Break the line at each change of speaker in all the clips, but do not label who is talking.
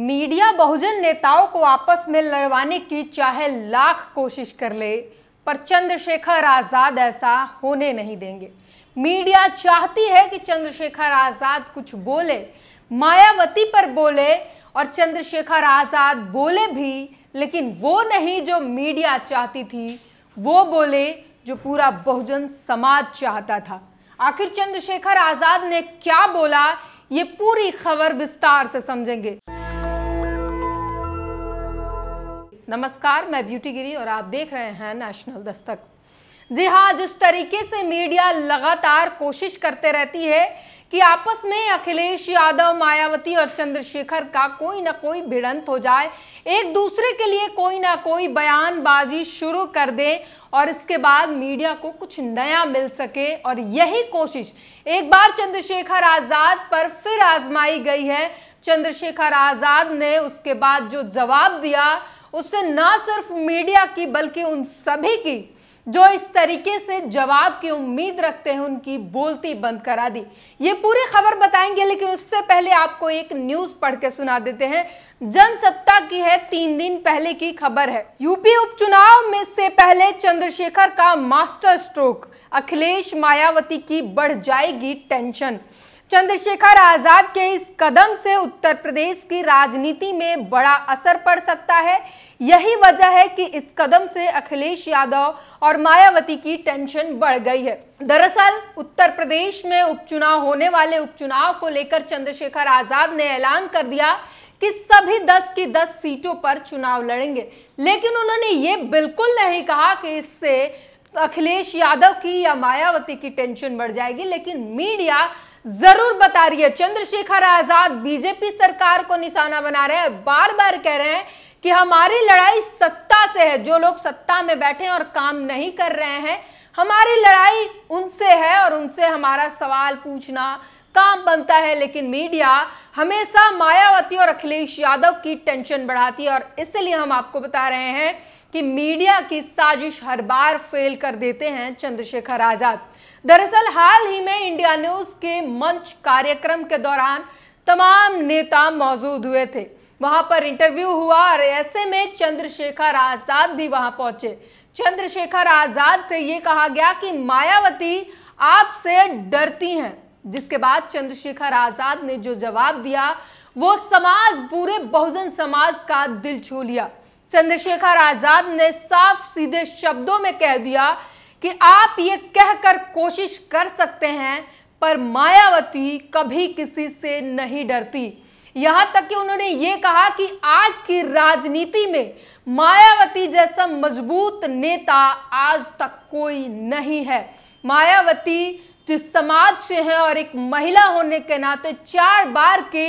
Media बहुजन नेताओं को आपस में लड़वाने की चाहे लाख कोशिश कर ले पर चंद्रशेखर आज़ाद ऐसा होने नहीं देंगे मीडिया चाहती है कि चंद्रशेखर आज़ाद कुछ बोले मायावती पर बोले और चंद्रशेखर आज़ाद बोले भी लेकिन वो नहीं जो मीडिया चाहती थी वो बोले जो पूरा बहुजन समाज चाहता था आखिर चंद्रशेखर आज़ाद ने क्या बोला ये पूरी खबर विस्तार से समझेंगे नमस्कार मैं ब्यूटी गिरी और आप देख रहे हैं नेशनल दस्तक जी हाँ जिस तरीके से मीडिया लगातार कोशिश करते रहती है कि आपस में अखिलेश यादव मायावती और चंद्रशेखर का कोई ना कोई भिड़ंत हो जाए एक दूसरे के लिए कोई ना कोई बयानबाजी शुरू कर दें और इसके बाद मीडिया को कुछ नया मिल सके और यही कोशिश एक बार चंद्रशेखर आज़ाद पर फिर आजमाई गई है चंद्रशेखर आज़ाद ने उसके बाद जो जवाब दिया उससे ना सिर्फ मीडिया की बल्कि उन सभी की जो इस तरीके से जवाब की उम्मीद रखते हैं उनकी बोलती बंद करा दी ये पूरी खबर बताएंगे लेकिन उससे पहले आपको एक न्यूज पढ़ के सुना देते हैं जनसत्ता की है तीन दिन पहले की खबर है यूपी उपचुनाव में से पहले चंद्रशेखर का मास्टर स्ट्रोक अखिलेश मायावती की बढ़ जाएगी टेंशन चंद्रशेखर आजाद के इस कदम से उत्तर प्रदेश की राजनीति में बड़ा असर पड़ सकता है यही वजह है कि इस कदम से अखिलेश यादव और मायावती की टेंशन बढ़ गई है दरअसल उत्तर प्रदेश में उपचुनाव होने वाले उपचुनाव को लेकर चंद्रशेखर आजाद ने ऐलान कर दिया कि सभी 10 की 10 सीटों पर चुनाव लड़ेंगे लेकिन उन्होंने ये बिल्कुल नहीं कहा कि इससे अखिलेश यादव की या मायावती की टेंशन बढ़ जाएगी लेकिन मीडिया जरूर बता रही है चंद्रशेखर आजाद बीजेपी सरकार को निशाना बना रहे हैं बार बार कह रहे हैं कि हमारी लड़ाई सत्ता से है जो लोग सत्ता में बैठे और काम नहीं कर रहे हैं हमारी लड़ाई उनसे है और उनसे हमारा सवाल पूछना काम बनता है लेकिन मीडिया हमेशा मायावती और अखिलेश यादव की टेंशन बढ़ाती है और इसलिए हम आपको बता रहे हैं कि मीडिया की साजिश हर बार फेल कर देते हैं चंद्रशेखर आजाद दरअसल हाल ही में इंडिया न्यूज के मंच कार्यक्रम के दौरान तमाम नेता मौजूद हुए थे वहां पर इंटरव्यू हुआ और ऐसे में चंद्रशेखर आजाद भी वहां पहुंचे चंद्रशेखर आजाद से ये कहा गया कि मायावती आपसे डरती हैं जिसके बाद चंद्रशेखर आजाद ने जो जवाब दिया वो समाज पूरे बहुजन समाज का दिल छू लिया चंद्रशेखर आजाद ने साफ सीधे शब्दों में कह दिया कि आप ये कहकर कोशिश कर सकते हैं पर मायावती कभी किसी से नहीं डरती यहां तक कि उन्होंने ये कहा कि आज की राजनीति में मायावती जैसा मजबूत नेता आज तक कोई नहीं है मायावती जो समाज से हैं और एक महिला होने के नाते चार बार के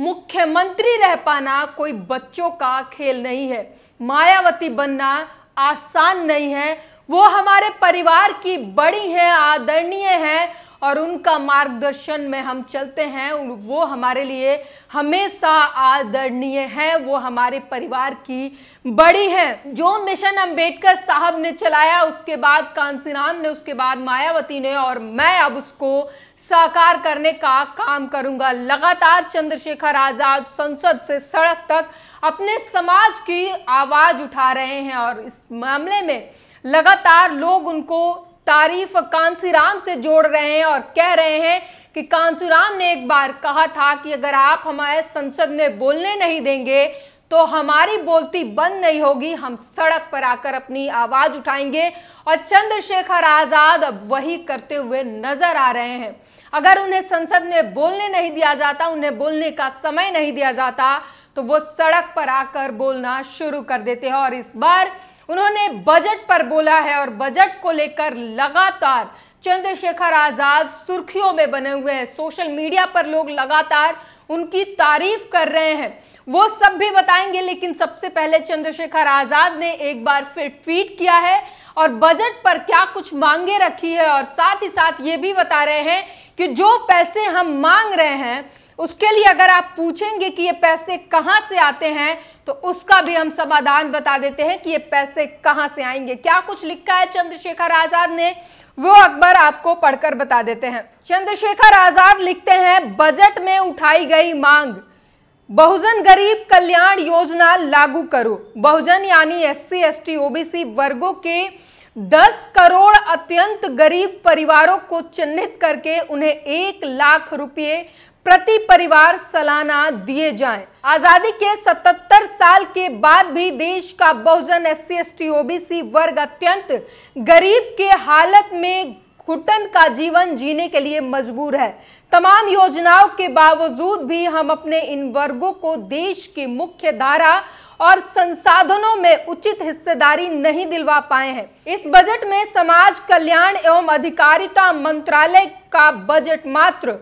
मुख्यमंत्री रह पाना कोई बच्चों का खेल नहीं है मायावती बनना आसान नहीं है वो हमारे परिवार की बड़ी हैं आदरणीय हैं और उनका मार्गदर्शन में हम चलते हैं वो हमारे लिए हमेशा आदरणीय है वो हमारे परिवार की बड़ी है जो मिशन अंबेडकर साहब ने चलाया उसके बाद कांसीराम ने उसके बाद मायावती ने और मैं अब उसको साकार करने का काम करूंगा लगातार चंद्रशेखर आजाद संसद से सड़क तक अपने समाज की आवाज उठा रहे हैं और इस मामले में लगातार लोग उनको तारीफ कांसीराम से जोड़ रहे हैं और कह रहे हैं कि कांसूराम ने एक बार कहा था कि अगर आप हमारे संसद में बोलने नहीं देंगे तो हमारी बोलती बंद नहीं होगी हम सड़क पर आकर अपनी आवाज उठाएंगे और चंद्रशेखर आजाद अब वही करते हुए नजर आ रहे हैं अगर उन्हें संसद में बोलने नहीं दिया जाता उन्हें बोलने का समय नहीं दिया जाता तो वो सड़क पर आकर बोलना शुरू कर देते हैं और इस बार उन्होंने बजट पर बोला है और बजट को लेकर लगातार चंद्रशेखर आजाद सुर्खियों में बने हुए हैं सोशल मीडिया पर लोग लगातार उनकी तारीफ कर रहे हैं वो सब भी बताएंगे लेकिन सबसे पहले चंद्रशेखर आजाद ने एक बार फिर ट्वीट किया है और बजट पर क्या कुछ मांगे रखी है और साथ ही साथ ये भी बता रहे हैं कि जो पैसे हम मांग रहे हैं उसके लिए अगर आप पूछेंगे कि ये पैसे कहां से आते हैं तो उसका भी हम समाधान बता देते हैं कि ये पैसे कहां से आएंगे क्या कुछ लिखा है चंद्रशेखर आजाद ने वो अकबर आपको पढ़कर बता देते हैं चंद्रशेखर आजाद लिखते हैं बजट में उठाई गई मांग बहुजन गरीब कल्याण योजना लागू करो बहुजन यानी S C S T OBC वर्गो के दस करोड़ अत्यंत गरीब परिवारों को चिन्हित करके उन्हें एक लाख रुपए प्रति परिवार सालाना दिए जाएं। आजादी के 77 साल के बाद भी देश का बहुजन S C S T OBC वर्ग अत्यंत गरीब के हालत में घुटन का जीवन जीने के लिए मजबूर है तमाम योजनाओं के बावजूद भी हम अपने इन वर्गों को देश की मुख्य धारा और संसाधनों में उचित हिस्सेदारी नहीं दिलवा पाए हैं इस बजट में समाज कल्याण एवं अधिकारिता मंत्रालय का बजट मात्र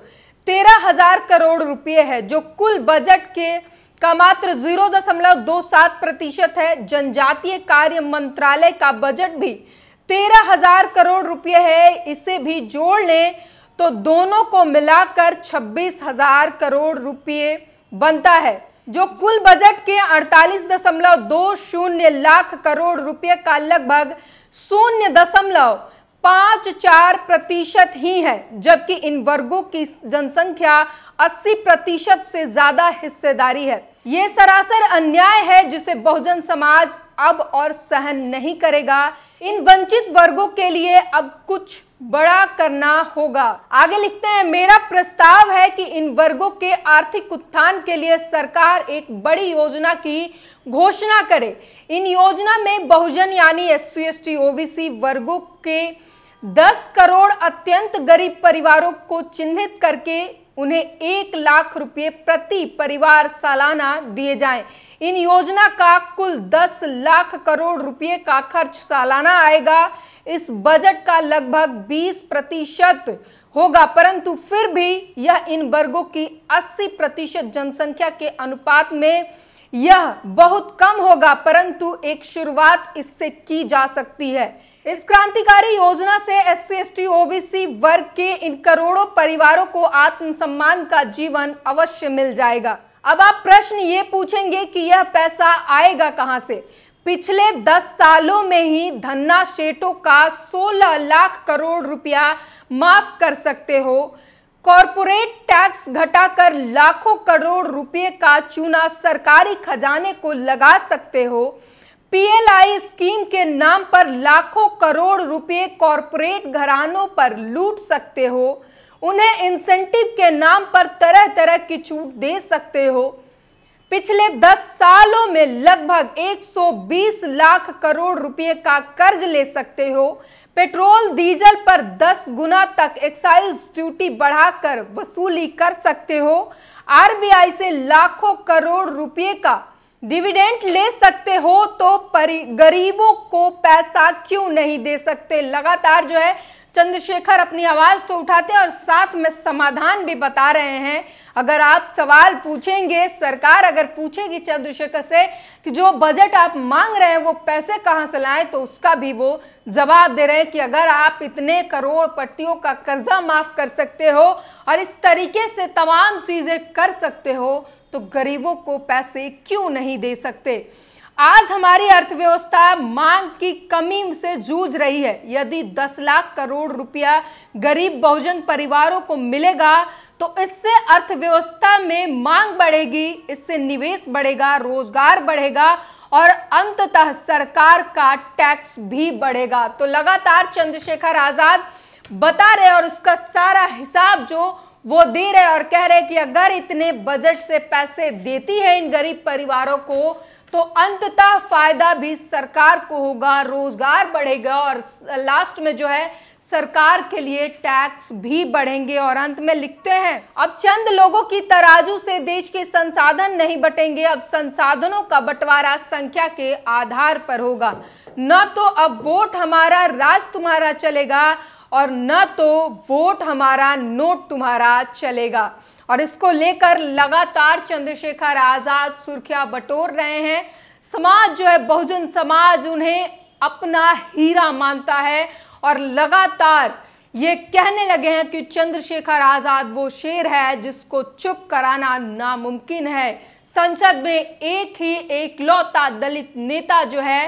तेरह हजार करोड़ रुपए है जो कुल बजट के का मात्र जीरो दशमलव दो सात प्रतिशत है जनजातीय कार्य मंत्रालय का बजट भी तेरह हजार करोड़ रुपए है इसे भी जोड़ लें तो दोनों को मिलाकर छब्बीस हजार करोड़ रुपये बनता है जो कुल बजट के अड़तालीस दशमलव दो शून्य लाख करोड़ रुपए का लगभग शून्य दशमलव पाँच चार प्रतिशत ही है जबकि इन वर्गों की जनसंख्या 80 प्रतिशत से ज्यादा हिस्सेदारी है ये सरासर अन्याय है जिसे बहुजन समाज अब और सहन नहीं करेगा इन वंचित वर्गों के लिए अब कुछ बड़ा करना होगा आगे लिखते हैं मेरा प्रस्ताव है कि इन वर्गों के आर्थिक उत्थान के लिए सरकार एक बड़ी योजना की घोषणा करे इन योजना में बहुजन यानी S C S T OBC वर्गों के दस करोड़ अत्यंत गरीब परिवारों को चिन्हित करके उन्हें एक लाख रुपए प्रति परिवार सालाना दिए जाएं। इन योजना का कुल 10 लाख करोड़ रुपए का खर्च सालाना आएगा इस बजट का लगभग 20 प्रतिशत होगा परंतु फिर भी यह इन वर्गों की 80 प्रतिशत जनसंख्या के अनुपात में यह बहुत कम होगा परंतु एक शुरुआत इससे की जा सकती है इस क्रांतिकारी योजना से S C S T OBC वर्ग के इन करोड़ों परिवारों को आत्मसम्मान का जीवन अवश्य मिल जाएगा अब आप प्रश्न ये पूछेंगे कि यह पैसा आएगा कहां से पिछले 10 सालों में ही धन्ना शेटों का 16 लाख करोड़ रुपया माफ कर सकते हो कॉरपोरेट टैक्स घटाकर लाखों करोड़ रुपए का चूना सरकारी खजाने को लगा सकते हो पीएलआई स्कीम के नाम पर लाखों करोड़ रुपए कॉरपोरेट घरानों पर लूट सकते हो उन्हें इंसेंटिव के नाम पर तरह तरह की छूट दे सकते हो पिछले 10 सालों में लगभग 120 लाख करोड़ रुपए का कर्ज ले सकते हो पेट्रोल डीजल पर 10 गुना तक एक्साइज ड्यूटी बढ़ाकर वसूली कर सकते हो आरबीआई से लाखों करोड़ रुपए का डिविडेंट ले सकते हो तो गरीबों को पैसा क्यों नहीं दे सकते लगातार जो है चंद्रशेखर अपनी आवाज तो उठाते हैं और साथ में समाधान भी बता रहे हैं अगर आप सवाल पूछेंगे सरकार अगर पूछेगी चंद्रशेखर से कि जो बजट आप मांग रहे हैं वो पैसे कहाँ से लाएं तो उसका भी वो जवाब दे रहे हैं कि अगर आप इतने करोड़ पट्टियों का कर्जा माफ कर सकते हो और इस तरीके से तमाम चीजें कर सकते हो तो गरीबों को पैसे क्यों नहीं दे सकते आज हमारी अर्थव्यवस्था मांग की कमी से जूझ रही है यदि 10 लाख करोड़ रुपया गरीब बहुजन परिवारों को मिलेगा तो इससे अर्थव्यवस्था में मांग बढ़ेगी इससे निवेश बढ़ेगा रोजगार बढ़ेगा और अंततः सरकार का टैक्स भी बढ़ेगा तो लगातार चंद्रशेखर आजाद बता रहे और उसका सारा हिसाब जो वो दे रहे और कह रहे कि अगर इतने बजट से पैसे देती है इन गरीब परिवारों को तो अंततः फायदा भी सरकार को होगा रोजगार बढ़ेगा और लास्ट में जो है सरकार के लिए टैक्स भी बढ़ेंगे और अंत में लिखते हैं अब चंद लोगों की तराजू से देश के संसाधन नहीं बटेंगे अब संसाधनों का बंटवारा संख्या के आधार पर होगा न तो अब वोट हमारा राज तुम्हारा चलेगा और न तो वोट हमारा नोट तुम्हारा चलेगा और इसको लेकर लगातार चंद्रशेखर आजाद सुर्खियां बटोर रहे हैं समाज जो है बहुजन समाज उन्हें अपना हीरा मानता है और लगातार ये कहने लगे हैं कि चंद्रशेखर आजाद वो शेर है जिसको चुप कराना नामुमकिन है संसद में एक ही एकलौता दलित नेता जो है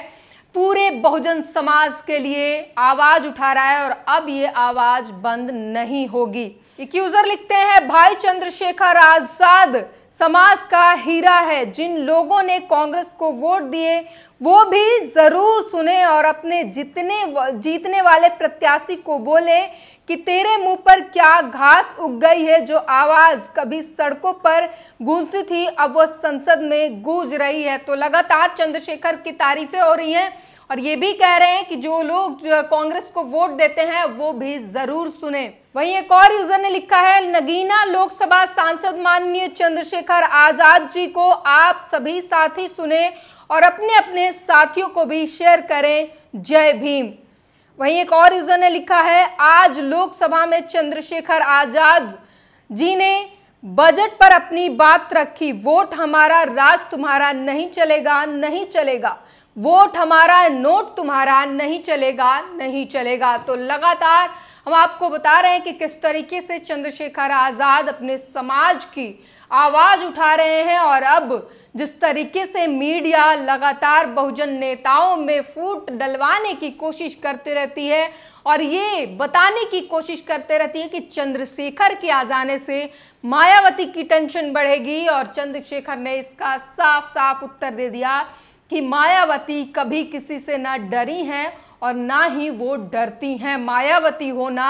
पूरे बहुजन समाज के लिए आवाज उठा रहा है और अब ये आवाज बंद नहीं होगी इक्यूजर लिखते हैं भाई चंद्रशेखर आजाद समाज का हीरा है जिन लोगों ने कांग्रेस को वोट दिए वो भी जरूर सुने और अपने जितने जीतने वाले प्रत्याशी को बोले कि तेरे मुंह पर क्या घास उग गई है जो आवाज कभी सड़कों पर गूंजती थी अब वो संसद में गूंज रही है तो लगातार चंद्रशेखर की तारीफें हो रही हैं और ये भी कह रहे हैं कि जो लोग कांग्रेस को वोट देते हैं वो भी जरूर सुने वहीं एक और यूजर ने लिखा है नगीना लोकसभा सांसद माननीय चंद्रशेखर आजाद जी को आप सभी साथी सुने और अपने अपने साथियों को भी शेयर करें जय भीम वहीं एक और यूजर ने लिखा है आज लोकसभा में चंद्रशेखर आजाद जी ने बजट पर अपनी बात रखी वोट हमारा राज तुम्हारा नहीं चलेगा नहीं चलेगा वोट हमारा नोट तुम्हारा नहीं चलेगा नहीं चलेगा तो लगातार हम आपको बता रहे हैं कि किस तरीके से चंद्रशेखर आज़ाद अपने समाज की आवाज़ उठा रहे हैं और अब जिस तरीके से मीडिया लगातार बहुजन नेताओं में फूट डलवाने की कोशिश करती रहती है और ये बताने की कोशिश करते रहती है कि चंद्रशेखर के आ जाने से मायावती की टेंशन बढ़ेगी और चंद्रशेखर ने इसका साफ साफ उत्तर दे दिया कि मायावती कभी किसी से ना डरी हैं और ना ही वो डरती हैं मायावती होना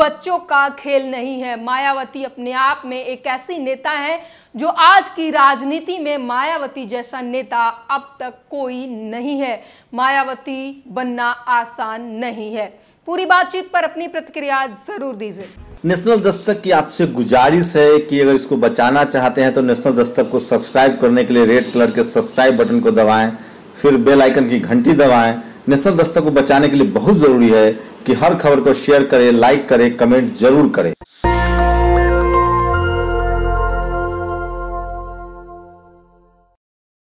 बच्चों का खेल नहीं है मायावती अपने आप में एक ऐसी नेता है जो आज की राजनीति में मायावती जैसा नेता अब तक कोई नहीं है मायावती बनना आसान नहीं है पूरी बातचीत पर अपनी प्रतिक्रिया जरूर दीजिए नेशनल दस्तक की आपसे गुजारिश है कि अगर इसको बचाना चाहते हैं तो नेशनल दस्तक को सब्सक्राइब करने के लिए रेड कलर के सब्सक्राइब बटन को दबाएं फिर बेल आइकन की घंटी दबाएं नेशनल दस्तक को बचाने के लिए बहुत ज़रूरी है कि हर खबर को शेयर करें लाइक करें कमेंट जरूर करें